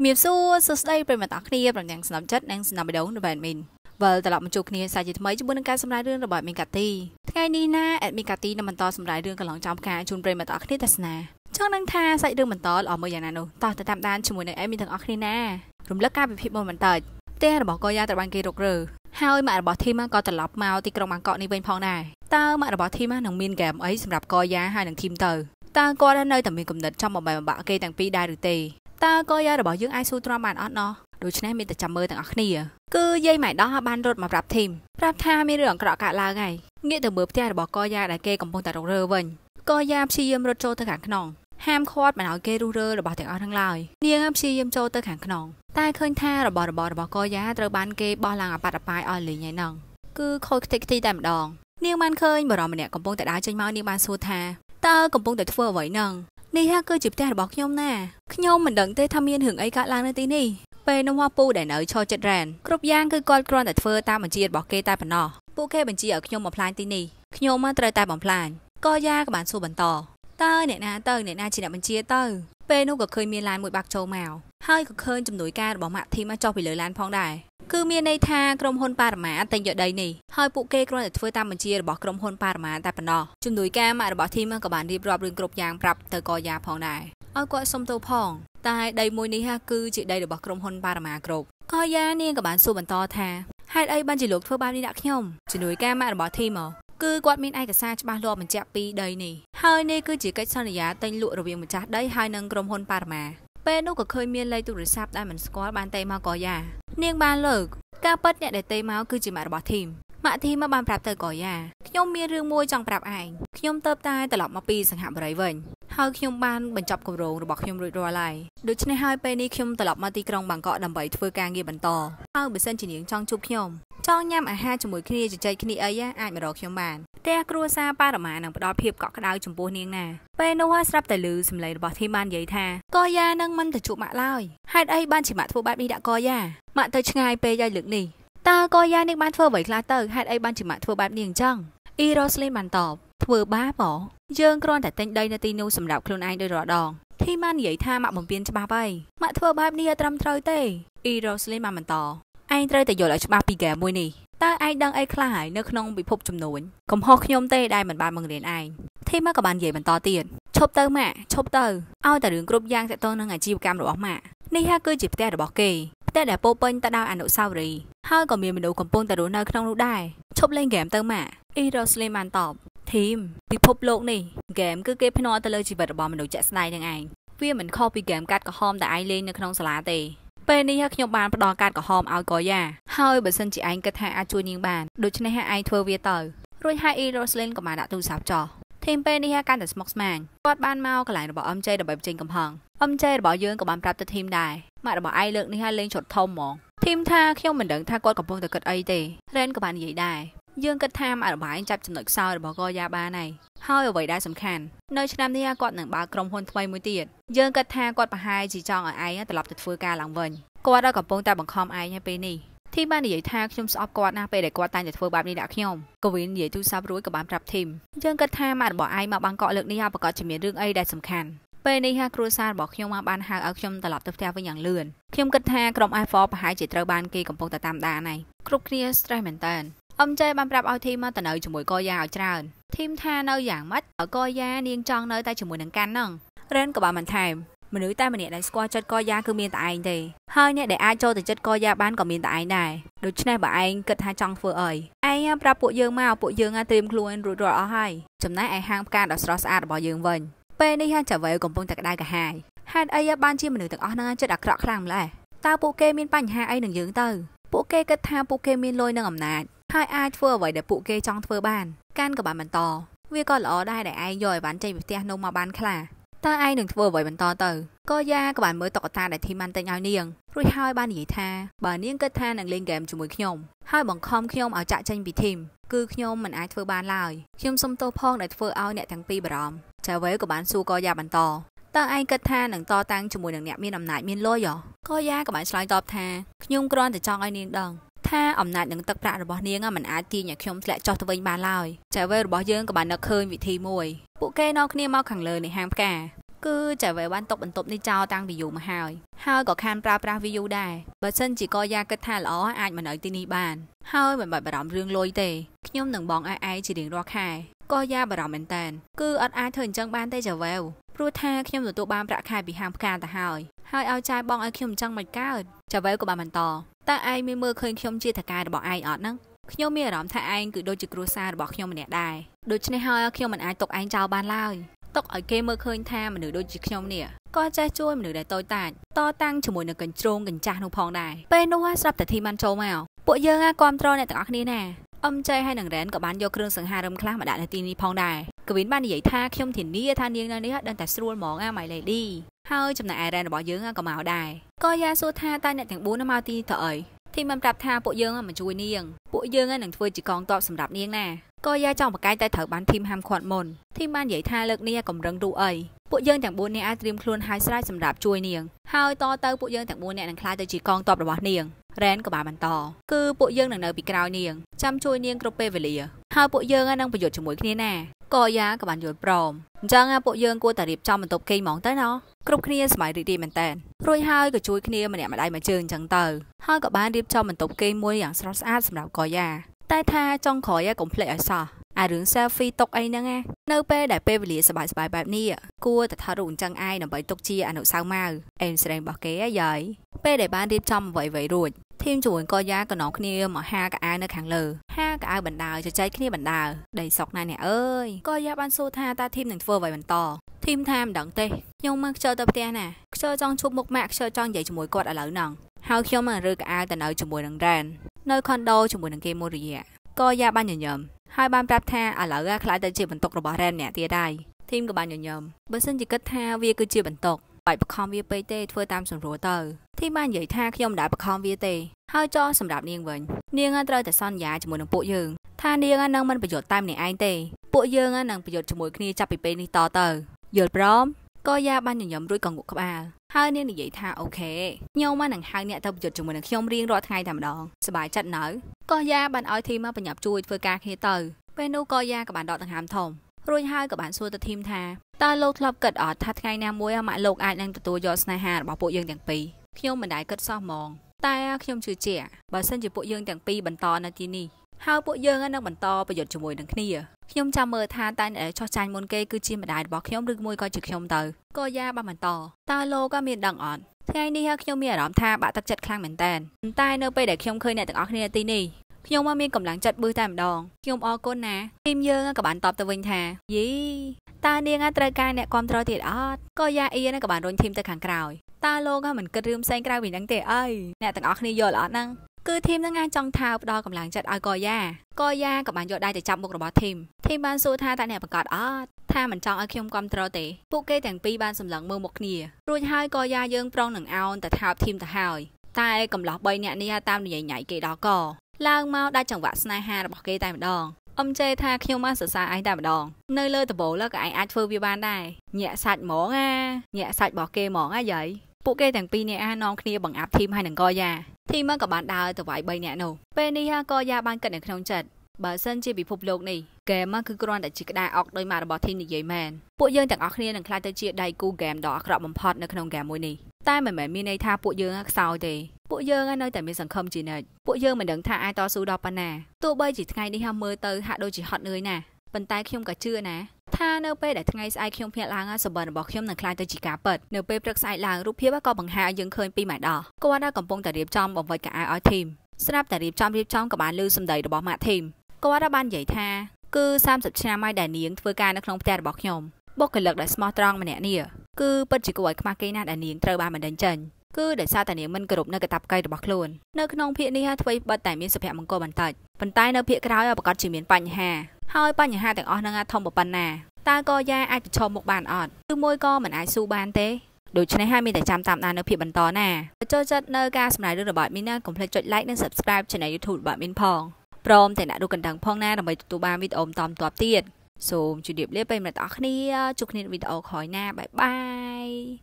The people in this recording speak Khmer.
ជំរាបសួរសួស្តីប្រិយមិត្តអរគ្នាប្រញាំងស្នាប់ចិត្តនិងស្នាប់បេដងនៅបែនមីនវិលត្រឡប់មកជួបគ្នាសាជាថ្មីជាមួយនឹងការសម្ដែងរឿងរបស់អេមីកាទីថ្ងៃនេះណាអេមីកាទីនឹងបន្ត សម្ដែងរឿងកន្លងចំការជូនប្រិយមិត្តអរគ្នាទស្សនាចង់នឹងថាសាច់រឿងបន្តល្អមើលយ៉ាងណានោះតោះទៅតាមដានជាមួយនឹងអេមីទាំងអស់គ្នាណារំលឹកការពិភាក្សាមុនបន្តិចផ្ទះរបស់កូយ៉ាត្រូវបានគេរុករើហើយម៉ាក់របស់ធីម៉ាក៏ត្រឡប់មកទីក្រុងបាងកកនេះវិញផងដែរតើម៉ាក់របស់ធីម៉ានឹងមានហ្គេមអីសម្រាប់កូយ៉ាហើយនឹងធីមទៅតើគាត់នៅតែមានគំនិតចង់បំបែកបំបាក់គេទាំងពីរដែរឬទេតើក៏យ៉ារបស់យើងអាចស៊ូទ្រាំបានអត់ណោះដូច្នេះមានតែចាំមើលទាំងអស់គ្នាគឺយាយម៉ៃដោះបានរត់មកប្រាប់ធីមប្រាប់ថាមានរឿងអាក្រក់កើតឡើងហើយងាកទៅមើលផ្ទះរបស់កោយ៉ាដែលគេកំពុងតែរករើវិញកោយ៉ាព្យាយាមរត់ចូលទៅខាងក្នុងហាមឃាត់មិនឲ្យគេរុះរើរបស់ទាំងអស់ហ្នឹងឡើយនាងព្យាយាមចូលទៅខាងក្នុងតែឃើញថារបស់របររបស់កោយ៉ាត្រូវបានគេបោះឡើងអបាត់អបាយឲ្យលេងឯណងគឺខូចខ្ទេចខ្ទីតែម្ដងនាងបានឃើញបរមម្នាក់កំពុងតែដើរចេញមកនាងបានសួរថាតើកំពុងតែធ្វើអ្វីហ្នឹងនេះហាគឺជាផ្ទះរបស់ខ្ញុំណាខ្ញុំមិនដឹងទេថាមានរឿងអីកើតឡើងនៅទីនេះពេលនោះហោះពូដែលនៅឈរចិត្តរ៉ែនគ្រប់យ៉ាងគឺគាត់គ្រាន់តែធ្វើតាមបញ្ជារបស់គេតែប៉ុណ្ណោះពួកគេបញ្ជាឲ្យខ្ញុំបំផ្លាញទីនេះខ្ញុំមកត្រូវតែបំផ្លាញក៏យ៉ាក៏បានសួរបន្តតើអ្នកណាទៅអ្នកណាជាអ្នកបញ្ជាទៅពេលនោះក៏ឃើញមានឡានមួយបាក់ចូលមកហើយក៏ឃើញជំនួយការរបស់ម៉ាក់ធីមមកចុះពីលើឡានផងដែរគឺមានន័យថាក្រុមហ៊ុនប៉ារ៉ាម៉ាទិញយកដីនេះហើយពួកគេគ្រាន់តែធ្វើតាមបញ្ជារបស់ក្រុមហ៊ុនប៉ារ៉ាម៉ាតែប៉ុណ្ណោះជំនួយការម៉ាក់របស់ធីមក៏បានរៀបរាប់រឿងគ្រប់យ៉ាងប្រាប់ទៅកយ៉ាផងដែរឲ្យគាត់សុំទោសផងតែដីមួយនេះហាគឺជាដីរបស់ក្រុមហ៊ុនប៉ារ៉ាម៉ាគ្រប់កយ៉ានាងក៏បានសួរបន្តថាហេតុអីបានជាលោកធ្វើបែបនេះដាក់ខ្ញុំជំនួយការម៉ាក់របស់ធីមគឺគាត់មានឯកសារច្បាស់លាស់បញ្ជាក់ពីដីនេះហើយនេះគឺជាកិច្ចសន្យាទិញលក់រវាងម្ចាស់ដីហើយនិងក្រុមហ៊ុនប៉ារ៉ាម៉ាពេលនោះក៏ឃើញមានលេខទូរស័ព្ទដែលមិនស្គាល់បានតេមកកយ៉ានាងបានលើកការពិតអ្នកដែលតេមកគឺជាម៉ាក់របស់ធីមម៉ាក់ធីមកបានប្រាប់ទៅកូយ៉ាខ្ញុំមានរឿងមួយចង់ប្រាប់ឯងខ្ញុំទៅតែត្រឡប់មកពីសង្ហបុរីវិញហើយខ្ញុំបានបញ្ចប់គម្រោងរបស់ខ្ញុំរួចរាល់ហើយដូច្នេះហើយពេលនេះខ្ញុំត្រឡប់មកទីក្រុងបាងកកដើម្បីធ្វើការងារបន្តហើយបើសិនជានាងចង់ជួបខ្ញុំចង់ញ៉ាំអាហារជាមួយគ្នាជជែកគ្នាអីអាចមករកខ្ញុំបានផ្ទះគ្រួសារប៉ារ៉ាម៉ានឹងផ្ដល់ភាពកក់ក្ដៅចំពោះនាងណាពេលនោះហើយស្រាប់តែឮសម្លេងរបស់ធីបាននិយាយថាកយ៉ានឹងមិនទៅជួបម៉ាក់ឡើយហេតុអីបានជាម៉ាក់ធ្វើបែបនេះដាក់កយ៉ាម៉ាក់ទៅឆ្ងាយពេលយាយលើកនេះតើកោយ៉ានាងបានធ្វើអ្វីខ្លះទៅហេតុអីបានជាម៉ាក់ធ្វើបែបនេះអញ្ចឹងអ៊ីរ៉ូស្លីបានតប ធ្វើបាបហ៎យើងគ្រាន់តែទិញដីនៅទីនោះសម្រាប់ខ្លួនឯងដោយរដងធីម៉ានិយាយថាម៉ាក់បំពេញច្បាប់ហើយម៉ាក់ធ្វើបែបនេះឲ្យត្រឹមត្រូវទេអ៊ីរ៉ូស្លីបានបន្តឯងត្រូវតែយល់ឲ្យច្បាស់ពីហ្គេមមួយនេះតើឯងដឹងអីខ្លះហើយនៅក្នុងពិភពចំនួនកំហុសខ្ញុំទេដែលមិនបានបង្រៀនឯងធីម៉ាក៏បាននិយាយបន្តទៀតឈប់ទៅម៉ាក់ឈប់ទៅឲ្យតែរឿងគ្រប់យ៉ាងទាក់ទងនឹងអាជីវកម្មរបស់ម៉ាក់នេះហាគឺជាផ្ទះរបស់គេផ្ទះដែលពោពេញទៅដោយអនុស្សាវរីយ៍ហើយក៏មានមនុស្សកំពុងតែរស់នៅក្នុងនោះដែរឈប់លេងហ្គេមទៅម៉ាអ៊ីរ៉ូស្លីម៉ានតបធីមពិភពលោកនេះហ្គេមគឺគេភ្នាល់ទៅលើជីវិតរបស់មនុស្សជាក់ស្ដែងនឹងឯងវាមិនខុសពីហ្គេមកាត់ក្រហមដែលឯងលេងនៅក្នុងសាលាទេពេលនេះខ្ញុំបានផ្ដល់កាតក្រហមឲ្យកយ៉ាហើយបើសិនជាឯងគិតថាអាចជួយនាងបានដូច្នេះឯងធ្វើវាទៅរួចហើយអ៊ីរ៉ូស្លីនក៏បានដាក់ទូរស័ព្ទចោះធីមពេលនេះកាន់តែស្មុគស្មាញគាត់បានមកកន្លែងរបស់ MJ ដើម្បីបញ្ចេញកំហឹងអឹមជេរបស់យើងក៏បានប្រាប់ទៅធីមដែរម៉ាក់របស់ឯងលើកនេះឲ្យលេងច្រត់ធំហ្មងធីមថាខ្ញុំមិនដឹងថាគាត់កំពុងតែគិតអីទេរ៉េនក៏បាននិយាយដែរយើងគិតថាម៉ាក់របស់ឯងចាប់ចំណុចខ្សោយរបស់កយ៉ាបានហើយហើយអ្វីដែលសំខាន់នៅឆ្នាំនេះគាត់នឹងបើកក្រុមហ៊ុនថ្មីមួយទៀតយើងគិតថាគាត់ប្រហែលជាចង់ឲ្យឯងត្រឡប់ទៅធ្វើការឡើងវិញគាត់ដល់កំពុងតែបង្ខំឯងឲ្យពេលនេះធីមបាននិយាយថាខ្ញុំស្អប់គាត់ណាស់ពេលដែលគាត់តែងតែធ្វើបែបនេះដាក់ខ្ញុំកវិននិយាយទូរស័ព្ទរួចក៏បានប្រាប់ធីមយើងគិតថាម៉ាក់របស់ឯងមកបាងកកលើកនេះប្រកាសជាមានរឿងអីដែលសំខាន់ពេលនេះហាគ្រួសាររបស់ខ្ញុំបានហៅឲ្យខ្ញុំត្រឡប់ទៅផ្ទះវិញយ៉ាងលឿនខ្ញុំគិតថាក្រុម F4 ប្រហែលជាត្រូវបានគេកំពុងតែតាមដានហើយគ្រប់គ្នា stress មែនតើអឹមចេបានប្រាប់ឲ្យធីមមកទៅនៅជាមួយកយ៉ាឲ្យច្រើនធីមថានៅយ៉ាងម៉េចឲ្យកយ៉ានាងចង់នៅតែជាមួយនឹងកាន់ហ្នឹងរ៉ែនក៏បានបន្ថែមមនុស្សតែម្នាក់ដែលស្គាល់ចិត្តកយ៉ាគឺមានតែឯងទេហើយអ្នកដែលអាចចូលទៅចិត្តកយ៉ាបានក៏មានតែឯងដែរដូច្នេះបើឯងគិតថាចង់ធ្វើអីឯងប្រាប់ពួកយើងមកពួកយើងត្រៀមខ្លួនរួចរាល់អស់ហើយចំណែកឯហាងផ្កាដ៏ស្រស់ស្អាតរបស់យើងវិញពេលនេះហាងចាវែលកំពុងតែក្តៅកាហាយហេតុអីបានជាមនុស្សទាំងអស់ហ្នឹងចិត្តអាក្រក់ខ្លាំងម្ល៉េះតើពួកគេមានបញ្ហាអីនឹងយើងទៅពួកគេគិតថាពួកគេមានលុយនិងអំណាចហើយអាចធ្វើអ្វីដែលពួកគេចង់ធ្វើបាន កាន់ក៏បានបន្តវាក៏ល្អដែរដែលឯងយកអីវ៉ាន់ចេញពីផ្ទះនោះមកបានខ្លះតើឯងនឹងធ្វើអ្វីបន្តទៅក៏យ៉ាក៏បានមើលតុក្កតាដែលធីបានទិញឲ្យនាងរួចហើយបាននិយាយថាបើនាងគិតថានឹងលេងហ្គេមជាមួយខ្ញុំហើយបង្ខំខ្ញុំឲ្យចាក់ចេញពីធីមគឺខ្ញុំមិនអាចធ្វើបានឡើយខ្ញុំសុំទោសផងដែលធ្វើឲ្យអ្នកទាំងពីរបារម្ភសាវែលក៏បានសួរកយ៉ាបន្តតើឯងគិតថានឹងតតាំងជាមួយនឹងអ្នកមានអំណាចមានលុយហ៎កយ៉ាក៏បានឆ្លើយតបថាខ្ញុំគ្រាន់តែចង់ឲ្យនាងដឹងថាអំណាចនឹងទឹកប្រាក់របស់នាងមិនអាចទាញឲ្យខ្ញុំធ្លាក់ចុះទៅវិញបានឡើយចៅវែលរបស់យើងក៏បាននឹកឃើញវិធីមួយពួកគេនាំគ្នាមកខាងលើនៃហាងផ្កា គឺចៅវែលបានຕົកបន្ទប់នេះចោលតាំងពីយូរមកហើយហើយក៏ខានប្រើប្រាស់វាយូរដែរបើសិនជាកយ៉ាគិតថាល្អអាចមកនៅទីនេះបាន ហើយមិនបាច់បារម្ភរឿងលុយទេខ្ញុំនឹងបងឯឯជារៀងរាល់ខែក៏យ៉ាបារម្ភមែនតែនគឺអត់អាចធ្វើអញ្ចឹងបានទេចាវែវព្រោះថាខ្ញុំទទួលបានប្រាក់ខែពីហាងផ្កាទៅហើយហើយឲ្យចាយបងឲ្យខ្ញុំអញ្ចឹងមិនកើតចាវែវក៏បានបន្តតើឯងមានមើលឃើញខ្ញុំជាថការបស់ឯងអត់ហ្នឹងខ្ញុំមានអារម្មណ៍ថាឯងគឺដូចជាគ្រួសាររបស់ខ្ញុំម្នាក់ដែរដូច្នេះហើយខ្ញុំមិនអាចទុកឯងចោលបានឡើយទុកឲ្យគេមើលឃើញថាមនុស្សដូចជាខ្ញុំនេះក៏ចេះជួយមនុស្សដែលតូចតាចតតាំងជាមួយនឹងកញ្ជ្រោងកញ្ចាស់នោះផងដែរពេលនោះស្រាប់តែធីបានចូលមកពួកយើងគាំទ្រអ្នកទាំងអស់គ្នាណាអឹមចៃហើយនឹងរ៉ែនក៏បានយកគ្រឿងសង្ហារឹមខ្លះមកដាក់នៅទីនេះផងដែរកវិនបាននិយាយថាខ្ញុំធានាថានាងនៅនេះដឹងតែស្រួលហ្មងអា my lady ហើយចំណែកអែរ៉ែនរបស់យើងក៏មកដែរក៏យ៉ាសួរថាតើអ្នកទាំង4មកទីនេះទៅអីធីមិនប្រាប់ថាពួកយើងមិនជួយនាងពួកយើងនឹងធ្វើជាកងតបសម្រាប់នាងណាក៏យ៉ាចង់បកាយតែត្រូវបានធីមហាមឃាត់មុនធីមបាននិយាយថាលើកនេះកំរឹងទូអីពួកយើងទាំង4នាក់អាចត្រៀមខ្លួនហើយស្រេចសម្រាប់ជួយនាងហើយតទៅពួកយើងទាំង4នាក់នឹងក្លាយទៅជាកងទ័ពរបស់នាងរ៉ែនក៏បានបន្តគឺពួកយើងនឹងនៅពីក្រោយនាងចាំជួយនាងគ្រប់ពេលវេលាហើយពួកយើងនឹងប្រយុទ្ធជាមួយគ្នាណាកយ៉ាក៏បានយល់ព្រមអញ្ចឹងពួកយើងគួរតែរៀបចំបន្ទប់គេងហ្មងទៅណោះគ្រប់គ្នាសម័យរីករាយមែនតើរួចហើយក៏ជួយគ្នាម្នាក់ម្ដាយមួយជើងអញ្ចឹងទៅហើយក៏បានរៀបចំបន្ទប់គេងមួយយ៉ាងស្រស់ស្អាតសម្រាប់កយ៉ាតែថាចង់ក្រោយឯងកុំភ្លេចឲ្យសោះអារឿង selfie ទុកអីហ្នឹងណានៅពេលដែលពេលវេលាសបាយៗបែបនេះគួរតែថតរូបអញ្ចឹងឯងដើម្បីទុកជាអនុស្សាវរីយ៍អេមស្រេងរបស់គេយាយពេលដែលបានរៀបចំអ្វីៗរួចធីមជួនកយ៉ាក៏នាំគ្នាមកហាកៅនៅ ខាងលើ ហាកៅបណ្ដាលចែកគ្នាបណ្ដាលដីសក់ណាអ្នកអើយកយ៉ាបានសួរថាតើធីមនឹងធ្វើអ្វីបន្តធីមថាមិនដឹងទេខ្ញុំមកខ្ជិលទៅផ្ទះណាខ្ជិលចង់ជួបមុខម៉ាក់ខ្ជិលចង់និយាយជាមួយគាត់ឥឡូវហ្នឹងហើយខ្ញុំមករើកៅទៅនៅជាមួយនឹងរ៉ែននៅខុនដូជាមួយនឹងគេមួយរយៈកយ៉ាបានញញឹមហើយបានប្រាប់ថាឥឡូវខ្លាចទៅជាបន្ទុករបស់រ៉េមម្នាក់ទៀតដែរធីមក៏បានញញឹមបើសិនជាគិតថាវាគឺជាបន្ទុកបាច់បខំវាពេកទេធ្វើតាមសម្រួលទៅធីមបាននិយាយថាខ្ញុំមិនដែលបខំវាទេហើយចោះសម្រាប់នាងវិញនាងត្រូវតែសន្យាជាមួយនឹងពួកយើងថានាងនឹងមិនប្រយុទ្ធតែម្នាក់ឯងទេពួកយើងនឹងប្រយុទ្ធជាមួយគ្នាចាប់ពីពេលនេះតទៅយល់ព្រមក៏យ៉ាបានញញឹមរួចក៏ងក់ក្បាលហើយនាងនិយាយថាអូខេខ្ញុំមកនឹងហៅអ្នកទៅប្រយុទ្ធជាមួយនឹងខ្ញុំរៀងរាល់ថ្ងៃតែម្ដងសบายចិត្តនៅកោះយ៉ាបានឲ្យធីមមកបញ្ញាប់ជួយធ្វើការគ្នាទៅពេលនោះកោះយ៉ាក៏បានដកដង្ហើមធំរួចហើយក៏បានសួរទៅធីមថាតើលោកធ្លាប់គិតអត់ថាថ្ងៃណាមួយអាម៉ាក់លោកអាចនឹងទទួលយកស្នេហារបស់ពួកយើងទាំងពីរខ្ញុំមិនដែលគិតសោះហ្មង តែខ្ញុំជឿជាក់បើសិនជាពួកយើងទាំងពីរបន្តនៅទីនេះហើយពួកយើងនឹងបន្តប្រយុទ្ធជាមួយនឹងគ្នាខ្ញុំចាំមើលថាតើអ្នកចោះចាញ់មុនគេគឺជាម្ដាយរបស់ខ្ញុំឬមួយក៏ជាខ្ញុំទៅក៏យ៉ាបានបន្តតើលោកក៏មានដឹងអត់ថ្ងៃនេះហើយខ្ញុំមានអារម្មណ៍ថាបាក់ទឹកចិត្តខ្លាំងមែនតើប៉ុន្តែ នៅពេលដែលខ្ញុំឃើញអ្នកទាំងអស់គ្នានៅទីនេះខ្ញុំមកមានកម្លាំងចិត្តប៊ឺតែម្ដងខ្ញុំអរគុណណាទីមយើងក៏បានតបទៅវិញថាយីតើនាងត្រូវការអ្នកគ្រប់គ្រងទៀតអត់ក៏យ៉ាអៀនក៏បានរុញធីមទៅខាងក្រោយតើលោកហ្នឹងមិនគិតរឿងផ្សេងក្រៅពីហ្នឹងទេអីអ្នកទាំងអស់គ្នាយល់អត់ហ្នឹងគឺធីមនឹងអាចចង់ថើបដល់កម្លាំងចិត្តឲ្យកយ៉ាកយ៉ាក៏បានយកដៃទៅចាប់មុខរបស់ធីមធីមបានសួរថាតើអ្នកបង្កើតអត់ថាមិនចង់ឲ្យខ្ញុំគ្រប់គ្រងទេពួកគេទាំងពីរបានសម្លឹងមើលមកគ្នារួចហើយក៏យ៉ាយើងប្រងនឹងអោនទៅថោបធីមទៅហើយតែ កំឡោះ3នាក់នេះតាមនិយាយញ៉ៃគេដល់កឡើងមកដាច់ចង្វាក់ស្នេហារបស់គេតែម្ដងអឹមចេថាខ្ញុំមកសរសើរឯងតែម្ដងនៅលើដំបូលក៏ឯងអាចធ្វើវាបានដែរញាក់សាច់ហ្មងអាញាក់សាច់របស់គេហ្មងអាយាយពួកគេទាំងពីរនាក់នាំគ្នាបង្អាប់ធីមហើយនឹងកយ៉ាធីមក៏បានដើរទៅវាយ3នាក់នោះពេលនេះកយ៉ាបានគិតនៅក្នុងចិត្តបើសិនជាពិភពលោកនេះ game គឺគ្រាន់តែជាក្តារអុកដោយម៉ាករបស់ធីមនិយាយមែនពួកយើងទាំងអស់គ្នានឹងក្លាយទៅជាដៃគូ game ដ៏អាក្រក់បំផុតនៅក្នុង game មួយនេះតែមិនមែនមានន័យថាពួកយើងខ្សោយទេពួកយើងនៅតែមានសង្ឃឹមជានិច្ចពួកយើងមិនដឹងថាអាចតស៊ូដល់ប៉ុណ្ណាទោះបីជាថ្ងៃនេះហាមើលទៅហាក់ដូចជាហត់នឿយណាស់ប៉ុន្តែខ្ញុំក៏ជឿណាថានៅពេលដែលថ្ងៃស្អែកខ្ញុំភ្ញាក់ឡើងសម្បត្តិរបស់ខ្ញុំនឹងក្លាយទៅជាការពិតនៅពេលព្រឹកស្អែកឡើងរូបភាពក៏បង្ហាញយើងឃើញពីម៉ែដោះគាត់កំពុងតែរៀបចំបង្វិចកៅអៅឲ្យធីមស្រាប់តែរៀបចំរៀបចំក៏បានលឺសម្ដីរបស់ម៉ាក់ធីមគាត់បាននិយាយថាគឺ30ឆ្នាំហើយដែលនាងធ្វើការនៅក្នុងផ្ទះរបស់ខ្ញុំបុគ្គលិកដែលស្មោះត្រង់ម្នាក់នេះគឺពិតជាគួរឲ្យខ្មាស់គេណាស់ដែលនាងត្រូវបានបណ្តេញចេញគឺដោយសារតែនាងមិនគោរពនៅកាតព្វកិច្ចរបស់ខ្លួននៅក្នុងភាគនេះហើយធ្វើបិទតែមានសុភមង្គលបន្តិចប៉ុន្តែនៅភាគក្រោយប្រកាសជាមានបញ្ហាហើយបញ្ហាទាំងអស់នឹងធំប៉ុណ្ណាតើកយ៉ាអាចប្រឈមមុខបានអត់ឬមួយក៏មិនអាចស៊ូបានទេដូច្នេះហើយមានតែចាំតាមដាននៅភាពបន្តណាចូលចិត្តនៅការសម្ដែងរឿងរបស់មីណាកុំភ្លេចចុច like និង subscribe ឆានែល YouTube របស់មីនផងព្រមទាំងអ្នករកកណ្ដឹងផងណាដើម្បីទទួលបានវីដេអូបន្តបន្ទាប់ទៀតសូមជម្រាបលាប្រិយមិត្តទាំងអស់គ្នាជួបគ្នាវីដេអូក្រោយណាបាយបាយ